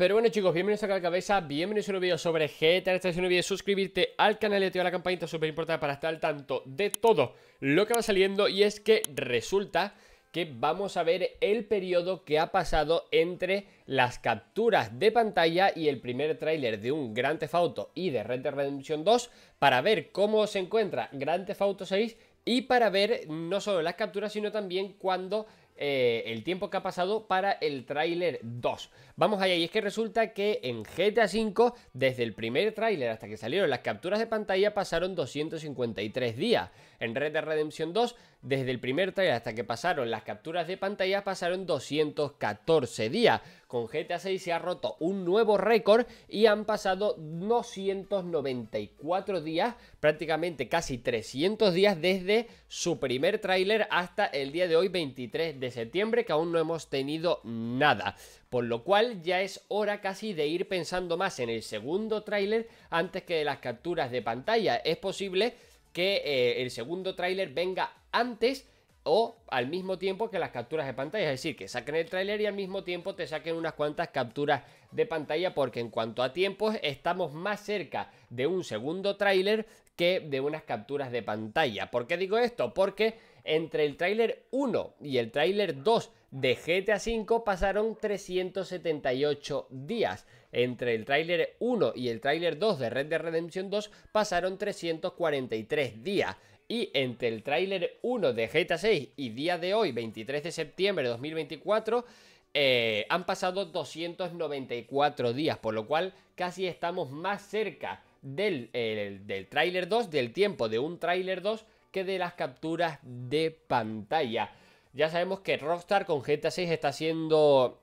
Pero bueno chicos, bienvenidos a la Cabeza, bienvenidos a un nuevo vídeo sobre GTA, este es un suscribirte al canal y activar la campanita, súper importante para estar al tanto de todo lo que va saliendo y es que resulta que vamos a ver el periodo que ha pasado entre las capturas de pantalla y el primer tráiler de un Grand Theft Auto y de Red Dead Redemption 2 para ver cómo se encuentra Grand Theft Auto 6 y para ver no solo las capturas sino también cuándo eh, el tiempo que ha pasado para el tráiler 2. Vamos allá, y es que resulta que en GTA V, desde el primer tráiler hasta que salieron las capturas de pantalla, pasaron 253 días. En Red Dead Redemption 2, desde el primer tráiler hasta que pasaron las capturas de pantalla, pasaron 214 días. Con GTA 6 se ha roto un nuevo récord y han pasado 294 días, prácticamente casi 300 días desde su primer tráiler hasta el día de hoy, 23 de septiembre que aún no hemos tenido nada. Por lo cual ya es hora casi de ir pensando más en el segundo tráiler antes que de las capturas de pantalla. Es posible que eh, el segundo tráiler venga antes o al mismo tiempo que las capturas de pantalla. Es decir, que saquen el tráiler y al mismo tiempo te saquen unas cuantas capturas de pantalla porque en cuanto a tiempos estamos más cerca de un segundo tráiler que de unas capturas de pantalla. ¿Por qué digo esto? Porque entre el tráiler 1 y el tráiler 2 de GTA V pasaron 378 días. Entre el tráiler 1 y el tráiler 2 de Red Dead Redemption 2 pasaron 343 días. Y entre el tráiler 1 de GTA 6 y día de hoy, 23 de septiembre de 2024, eh, han pasado 294 días, por lo cual casi estamos más cerca del, eh, del tráiler 2, del tiempo de un tráiler 2, que de las capturas de pantalla. Ya sabemos que Rockstar con GTA 6 está siendo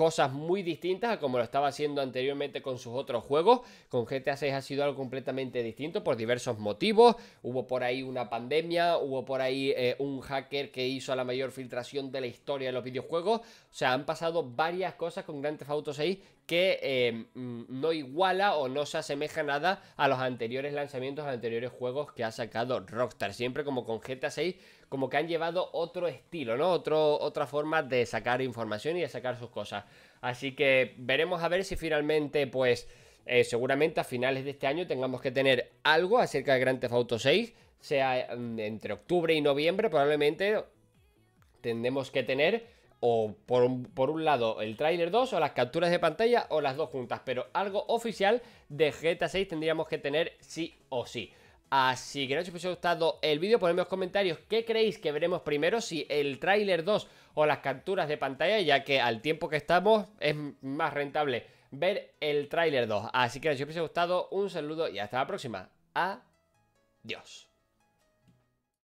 cosas muy distintas a como lo estaba haciendo anteriormente con sus otros juegos. Con GTA 6 ha sido algo completamente distinto por diversos motivos. Hubo por ahí una pandemia, hubo por ahí eh, un hacker que hizo la mayor filtración de la historia de los videojuegos. O sea, han pasado varias cosas con Grand Theft Auto 6 que eh, mm, no iguala o no se asemeja nada a los anteriores lanzamientos, a los anteriores juegos que ha sacado Rockstar. Siempre como con GTA 6, como que han llevado otro estilo, ¿no? Otro, otra forma de sacar información y de sacar sus cosas. Así que veremos a ver si finalmente, pues, eh, seguramente a finales de este año tengamos que tener algo acerca de Grand Theft Auto 6, sea mm, entre octubre y noviembre, probablemente tendremos que tener o por un, lado el tráiler 2 o las capturas de pantalla o las dos juntas, pero algo oficial de GTA 6 tendríamos que tener sí o sí. Así que no si os gustado el vídeo, ponedme en los comentarios qué creéis que veremos primero, si el tráiler 2 o las capturas de pantalla, ya que al tiempo que estamos es más rentable ver el tráiler 2. Así que no si os ha gustado, un saludo y hasta la próxima. Adiós.